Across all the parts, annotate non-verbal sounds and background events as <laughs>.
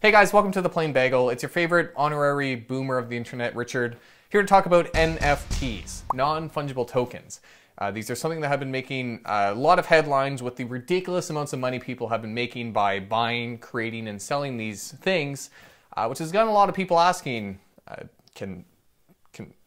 Hey guys, welcome to The Plain Bagel. It's your favorite honorary boomer of the internet, Richard, here to talk about NFTs, non-fungible tokens. Uh, these are something that have been making uh, a lot of headlines with the ridiculous amounts of money people have been making by buying, creating, and selling these things, uh, which has gotten a lot of people asking, uh, can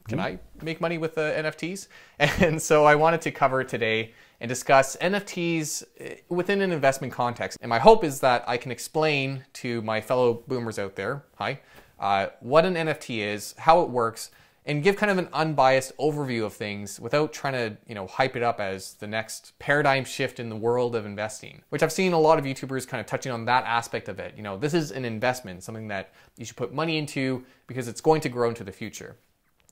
can hmm. I make money with the uh, NFTs? <laughs> And so I wanted to cover today and discuss NFTs eh, within an investment context. And my hope is that I can explain to my fellow boomers out there, hi, uh, what an NFT is, how it works, and give kind of an unbiased overview of things without trying to, you know, hype it up as the next paradigm shift in the world of investing, which I've seen a lot of YouTubers kind of touching on that aspect of it. You know, this is an investment, something that you should put money into because it's going to grow into the future.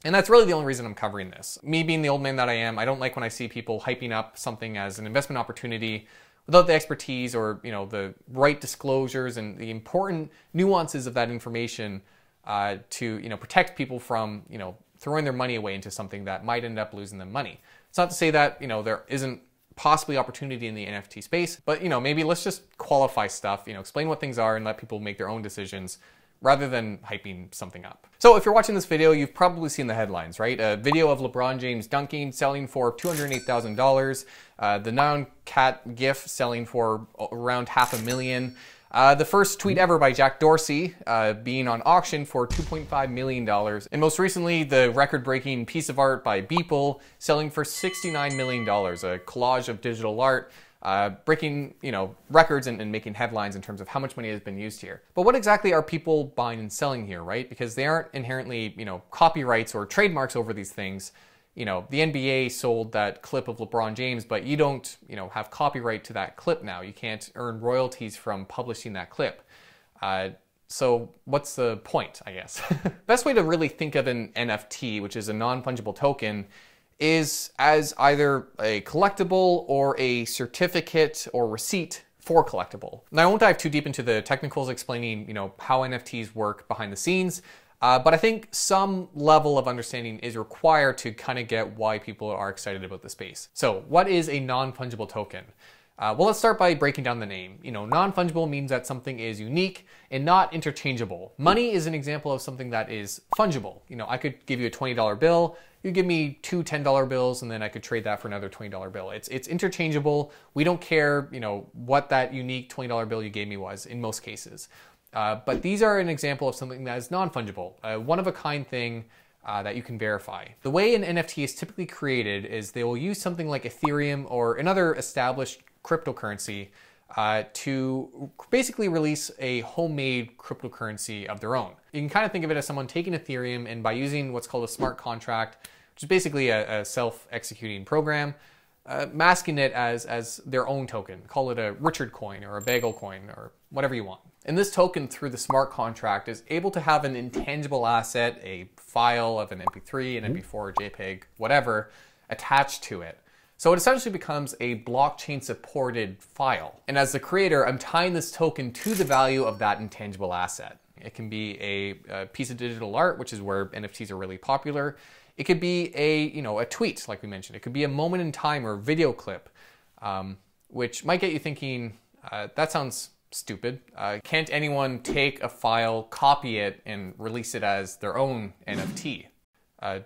And that's really the only reason I'm covering this. Me being the old man that I am, I don't like when I see people hyping up something as an investment opportunity without the expertise or you know the right disclosures and the important nuances of that information uh, to you know protect people from you know throwing their money away into something that might end up losing them money. It's not to say that you know there isn't possibly opportunity in the NFT space, but you know maybe let's just qualify stuff, you know explain what things are and let people make their own decisions rather than hyping something up. So if you're watching this video, you've probably seen the headlines, right? A video of LeBron James dunking selling for $208,000, uh, the non-cat GIF selling for around half a million, uh, the first tweet ever by Jack Dorsey uh, being on auction for $2.5 million. And most recently, the record breaking piece of art by Beeple selling for $69 million, a collage of digital art uh, breaking you know records and, and, making headlines in terms of how much money has been used here. But what exactly are people buying and selling here, right? Because they aren't inherently you know copyrights or trademarks over these things. You know the NBA sold that clip of LeBron James, but you don't you know have copyright to that clip now. You can't earn royalties from publishing that clip. Uh, so what's the point, I guess? <laughs> Best way to really think of an NFT, which is a non-fungible token, is as either a collectible or a certificate or receipt for collectible. Now, I won't dive too deep into the technicals explaining, you know, how NFTs work behind the scenes, uh, but I think some level of understanding is required to kind of get why people are excited about the space. So what is a non-fungible token? Uh, well, let's start by breaking down the name. You know, non-fungible means that something is unique and not interchangeable. Money is an example of something that is fungible. You know, I could give you a $20 bill, you give me two $10 bills and then I could trade that for another $20 bill. It's, it's interchangeable. We don't care, you know, what that unique $20 bill you gave me was in most cases. Uh, but these are an example of something that is non-fungible, a one-of-a-kind thing uh, that you can verify. The way an NFT is typically created is they will use something like Ethereum or another established cryptocurrency uh, to basically release a homemade cryptocurrency of their own. You can kind of think of it as someone taking Ethereum and by using what's called a smart contract, which is basically a, a self-executing program, uh, masking it as, as their own token. Call it a Richard coin or a bagel coin or whatever you want. And this token through the smart contract is able to have an intangible asset, a file of an MP3, an MP4, JPEG, whatever, attached to it. So it essentially becomes a blockchain supported file. And as the creator, I'm tying this token to the value of that intangible asset. It can be a, a piece of digital art, which is where NFTs are really popular. It could be a, you know, a tweet, like we mentioned. It could be a moment in time or video clip, um, which might get you thinking, uh, that sounds stupid. Uh, can't anyone take a file, copy it, and release it as their own NFT? Uh,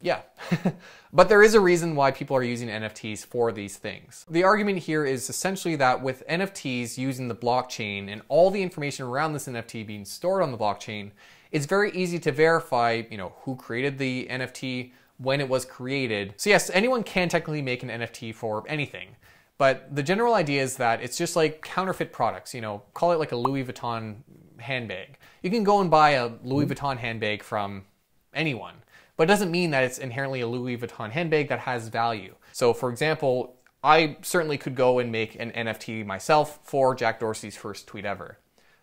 yeah. <laughs> but there is a reason why people are using NFTs for these things. The argument here is essentially that with NFTs using the blockchain and all the information around this NFT being stored on the blockchain, it's very easy to verify, you know, who created the NFT, when it was created. So yes, anyone can technically make an NFT for anything. But the general idea is that it's just like counterfeit products, you know, call it like a Louis Vuitton handbag. You can go and buy a Louis Vuitton handbag from anyone but it doesn't mean that it's inherently a Louis Vuitton handbag that has value. So for example, I certainly could go and make an NFT myself for Jack Dorsey's first tweet ever.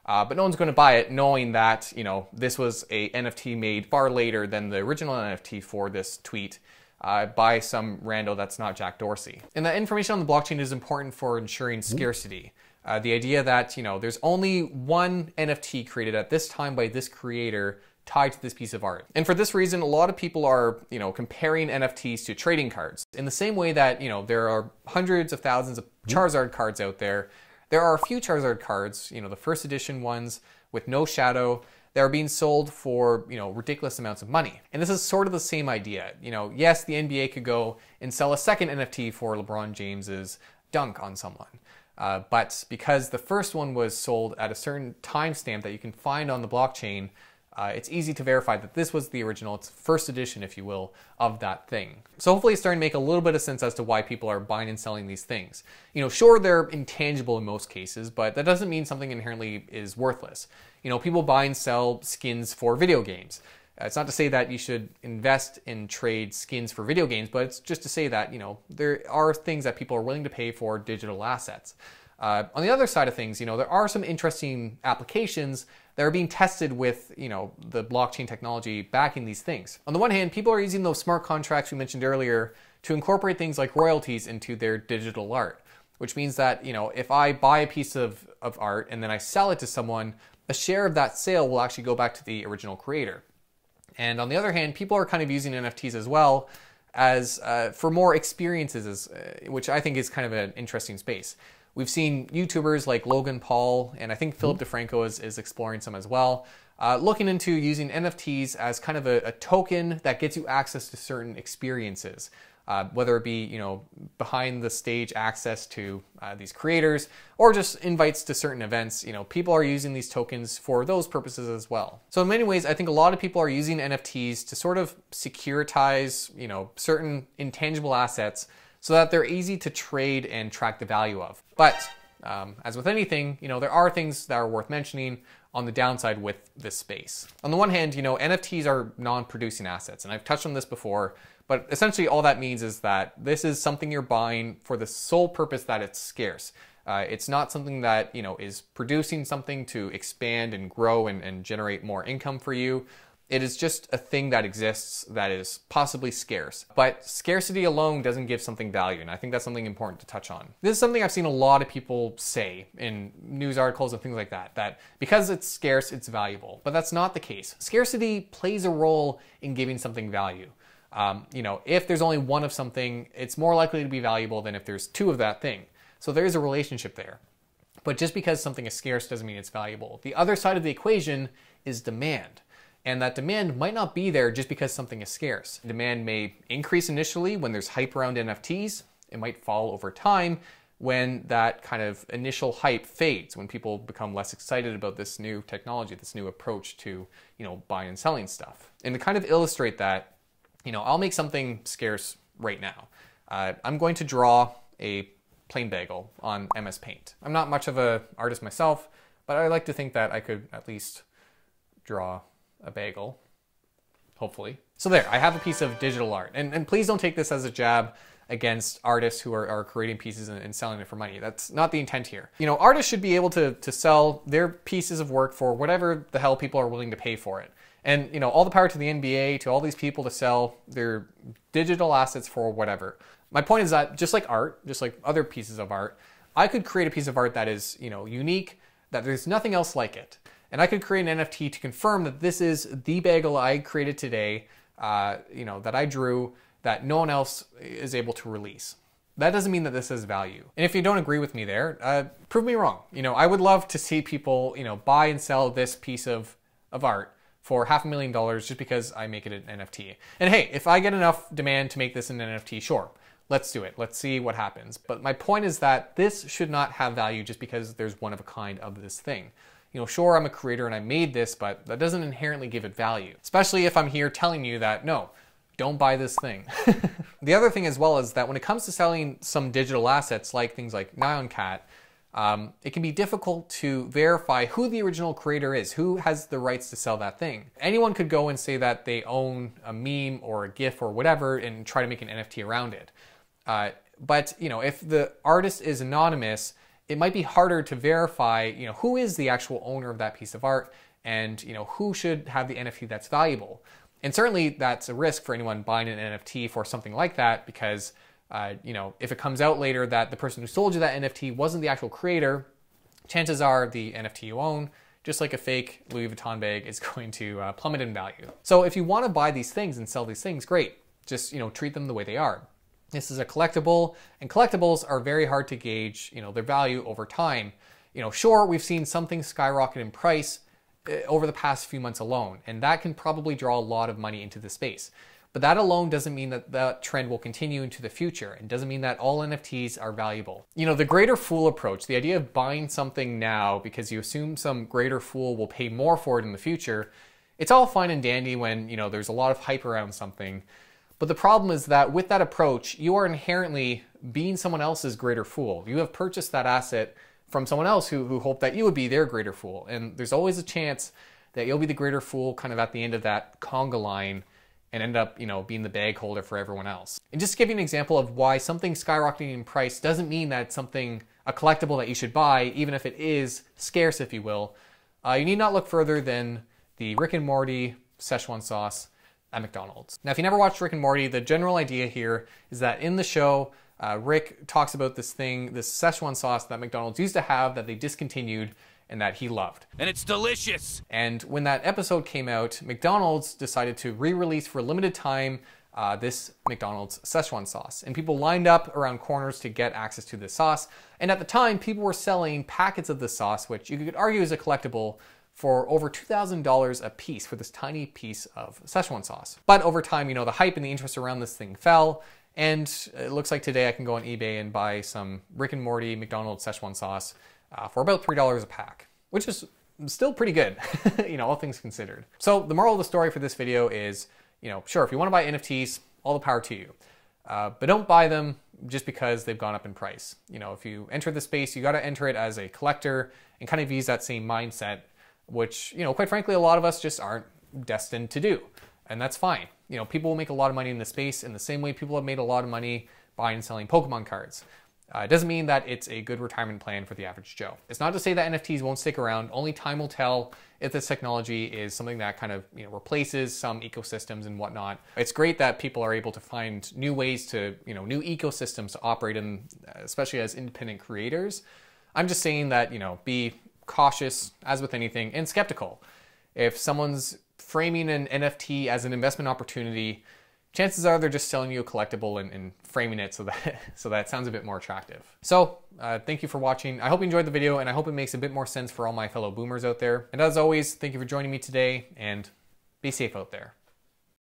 Uh, but no one's going to buy it knowing that, you know, this was a NFT made far later than the original NFT for this tweet uh, by some rando that's not Jack Dorsey. And that information on the blockchain is important for ensuring mm-hmm. scarcity. Uh, the idea that, you know, there's only one NFT created at this time by this creator tied to this piece of art. And for this reason, a lot of people are, you know, comparing NFTs to trading cards. In the same way that, you know, there are hundreds of thousands of mm-hmm. Charizard cards out there, there are a few Charizard cards, you know, the first edition ones with no shadow that are being sold for, you know, ridiculous amounts of money. And this is sort of the same idea. You know, yes, the NBA could go and sell a second NFT for LeBron James's dunk on someone. Uh, but because the first one was sold at a certain timestamp that you can find on the blockchain, uh, it's easy to verify that this was the original, it's first edition, if you will, of that thing. So hopefully it's starting to make a little bit of sense as to why people are buying and selling these things. You know, sure, they're intangible in most cases, but that doesn't mean something inherently is worthless. You know, people buy and sell skins for video games. Uh, it's not to say that you should invest in trade skins for video games, but it's just to say that, you know, there are things that people are willing to pay for digital assets. Uh, on the other side of things, you know, there are some interesting applications that are being tested with, you know, the blockchain technology backing these things. On the one hand, people are using those smart contracts we mentioned earlier to incorporate things like royalties into their digital art, which means that, you know, if I buy a piece of, of art and then I sell it to someone, a share of that sale will actually go back to the original creator. And on the other hand, people are kind of using NFTs as well as uh, for more experiences, as, uh, which I think is kind of an interesting space. We've seen YouTubers like Logan Paul, and I think hmm. Philip DeFranco is, is exploring some as well, uh, looking into using NFTs as kind of a, a, token that gets you access to certain experiences. Uh, whether it be you know behind the stage access to uh, these creators or just invites to certain events you know people are using these tokens for those purposes as well so in many ways i think a lot of people are using nfts to sort of securitize you know certain intangible assets so that they're easy to trade and track the value of. But um, as with anything, you know, there are things that are worth mentioning on the downside with this space. On the one hand, you know, NFTs are non-producing assets, and I've touched on this before, but essentially all that means is that this is something you're buying for the sole purpose that it's scarce. Uh, it's not something that, you know, is producing something to expand and grow and, and generate more income for you. It is just a thing that exists that is possibly scarce. But scarcity alone doesn't give something value, and I think that's something important to touch on. This is something I've seen a lot of people say in news articles and things like that, that because it's scarce, it's valuable. But that's not the case. Scarcity plays a role in giving something value. Um, you know, if there's only one of something, it's more likely to be valuable than if there's two of that thing. So there is a relationship there. But just because something is scarce doesn't mean it's valuable. The other side of the equation is demand and that demand might not be there just because something is scarce. Demand may increase initially when there's hype around NFTs, it might fall over time when that kind of initial hype fades, when people become less excited about this new technology, this new approach to, you know, buying and selling stuff. And to kind of illustrate that, you know, I'll make something scarce right now. Uh, I'm going to draw a plain bagel on MS Paint. I'm not much of an artist myself, but I like to think that I could at least draw a bagel, hopefully. So there, I have a piece of digital art. And, and please don't take this as a jab against artists who are, are creating pieces and, and, selling it for money. That's not the intent here. You know, artists should be able to, to sell their pieces of work for whatever the hell people are willing to pay for it. And, you know, all the power to the NBA, to all these people to sell their digital assets for whatever. My point is that just like art, just like other pieces of art, I could create a piece of art that is, you know, unique, that there's nothing else like it. And I could create an NFT to confirm that this is the bagel I created today, uh, you know, that I drew, that no one else is able to release. That doesn't mean that this has value. And if you don't agree with me there, uh, prove me wrong. You know, I would love to see people, you know, buy and sell this piece of, of art for half a million dollars just because I make it an NFT. And hey, if I get enough demand to make this an NFT, sure, let's do it. Let's see what happens. But my point is that this should not have value just because there's one of a kind of this thing you know, sure, I'm a creator and I made this, but that doesn't inherently give it value, especially if I'm here telling you that no, don't buy this thing. <laughs> the other thing as well is that when it comes to selling some digital assets like things like NionCat, um, it can be difficult to verify who the original creator is, who has the rights to sell that thing. Anyone could go and say that they own a meme or a GIF or whatever and try to make an NFT around it. Uh, but you know, if the artist is anonymous, it might be harder to verify, you know, who is the actual owner of that piece of art and, you know, who should have the NFT that's valuable. And certainly that's a risk for anyone buying an NFT for something like that because, uh, you know, if it comes out later that the person who sold you that NFT wasn't the actual creator, chances are the NFT you own just like a fake Louis Vuitton bag is <laughs> going to uh, plummet in value. So if you want to buy these things and sell these things, great. Just you know, treat them the way they are. This is a collectible, and collectibles are very hard to gauge, you know, their value over time. You know, sure, we've seen something skyrocket in price eh, over the past few months alone, and that can probably draw a lot of money into the space. But that alone doesn't mean that that trend will continue into the future and doesn't mean that all NFTs are valuable. You know, the greater fool approach, the idea of buying something now because you assume some greater fool will pay more for it in the future, it's all fine and dandy when, you know, there's a lot of hype around something, but the problem is that with that approach, you are inherently being someone else's greater fool. You have purchased that asset from someone else who, who hoped that you would be their greater fool. And there's always a chance that you'll be the greater fool kind of at the end of that conga line and end up, you know, being the bag holder for everyone else. And just to give you an example of why something skyrocketing in price doesn't mean that something, a collectible that you should buy, even if it is scarce, if you will, uh, you need not look further than the Rick and Morty Szechuan sauce at McDonald's. Now, if you never watched Rick and Morty, the general idea here is that in the show, uh, Rick talks about this thing, this Szechuan sauce that McDonald's used to have that they discontinued and that he loved. And it's delicious! And when that episode came out, McDonald's decided to re release for a limited time uh, this McDonald's Szechuan sauce. And people lined up around corners to get access to this sauce. And at the time, people were selling packets of this sauce, which you could argue is a collectible, for over $2,000 a piece for this tiny piece of Szechuan sauce. But over time, you know, the hype and the interest around this thing fell. And it looks like today I can go on eBay and buy some Rick and Morty McDonald's Szechuan sauce uh, for about $3 a pack, which is still pretty good, <laughs> you know, all things considered. So the moral of the story for this video is, you know, sure, if you want to buy NFTs, all the power to you. Uh, but don't buy them just because they've gone up in price. You know, if you enter the space, you got to enter it as a collector and kind of use that same mindset which, you know, quite frankly, a lot of us just aren't destined to do. And that's fine. You know, people will make a lot of money in the space in the same way people have made a lot of money buying and selling Pokemon cards. Uh, it doesn't mean that it's a good retirement plan for the average Joe. It's not to say that NFTs won't stick around. Only time will tell if this technology is something that kind of you know replaces some ecosystems and whatnot. It's great that people are able to find new ways to you know new ecosystems to operate in, especially as independent creators. I'm just saying that you know be cautious, as with anything, and skeptical. If someone's framing an NFT as an investment opportunity, chances are they're just selling you a collectible and, and framing it so that <laughs> so that sounds a bit more attractive. So uh, thank you for watching. I hope you enjoyed the video and I hope it makes a bit more sense for all my fellow boomers out there. And as always, thank you for joining me today and be safe out there.